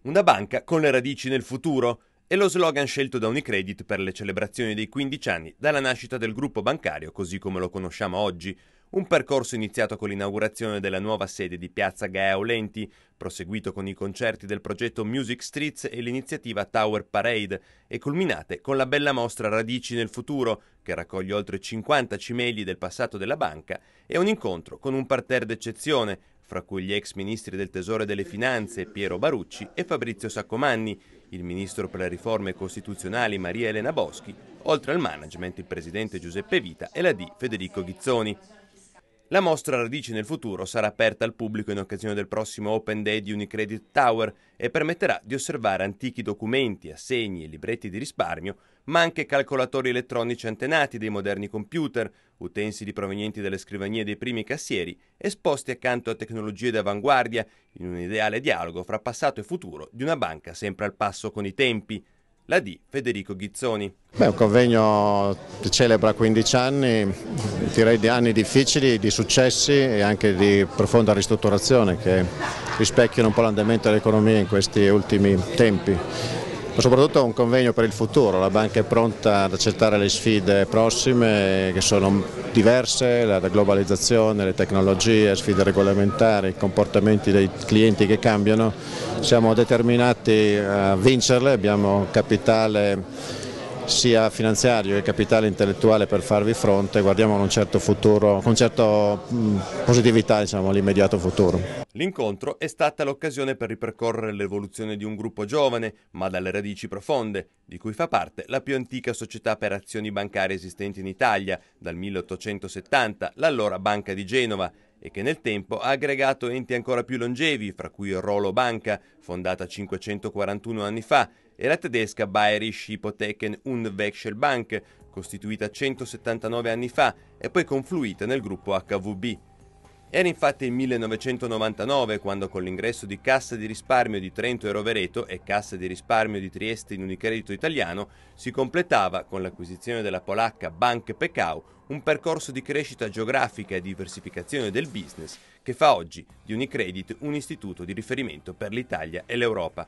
Una banca con le radici nel futuro è lo slogan scelto da Unicredit per le celebrazioni dei 15 anni dalla nascita del gruppo bancario così come lo conosciamo oggi, un percorso iniziato con l'inaugurazione della nuova sede di Piazza Gaia Olenti, proseguito con i concerti del progetto Music Streets e l'iniziativa Tower Parade e culminate con la bella mostra Radici nel futuro, che raccoglie oltre 50 cimeli del passato della banca, e un incontro con un parterre d'eccezione, fra cui gli ex ministri del Tesoro e delle Finanze Piero Barucci e Fabrizio Saccomanni, il ministro per le riforme costituzionali Maria Elena Boschi, oltre al management il presidente Giuseppe Vita e la D Federico Ghizzoni. La mostra Radici nel futuro sarà aperta al pubblico in occasione del prossimo Open Day di Unicredit Tower e permetterà di osservare antichi documenti, assegni e libretti di risparmio, ma anche calcolatori elettronici antenati dei moderni computer, utensili provenienti dalle scrivanie dei primi cassieri, esposti accanto a tecnologie d'avanguardia, in un ideale dialogo fra passato e futuro di una banca sempre al passo con i tempi la di Federico Ghizzoni. Beh, un convegno che celebra 15 anni direi di anni difficili, di successi e anche di profonda ristrutturazione che rispecchiano un po' l'andamento dell'economia in questi ultimi tempi. Ma soprattutto un convegno per il futuro, la banca è pronta ad accettare le sfide prossime che sono diverse, la globalizzazione, le tecnologie, sfide regolamentari, i comportamenti dei clienti che cambiano, siamo determinati a vincerle, abbiamo capitale sia finanziario che capitale intellettuale per farvi fronte, guardiamo un certo futuro, con certa positività diciamo, all'immediato futuro. L'incontro è stata l'occasione per ripercorrere l'evoluzione di un gruppo giovane, ma dalle radici profonde, di cui fa parte la più antica società per azioni bancarie esistente in Italia, dal 1870, l'allora Banca di Genova, e che nel tempo ha aggregato enti ancora più longevi, fra cui Rolo Banca, fondata 541 anni fa, e la tedesca Bayerische Hypotheken und Wechselbank, costituita 179 anni fa e poi confluita nel gruppo HVB. Era infatti il 1999 quando con l'ingresso di Cassa di risparmio di Trento e Rovereto e Cassa di risparmio di Trieste in Unicredito italiano si completava con l'acquisizione della polacca Bank Pecau un percorso di crescita geografica e diversificazione del business che fa oggi di Unicredit un istituto di riferimento per l'Italia e l'Europa.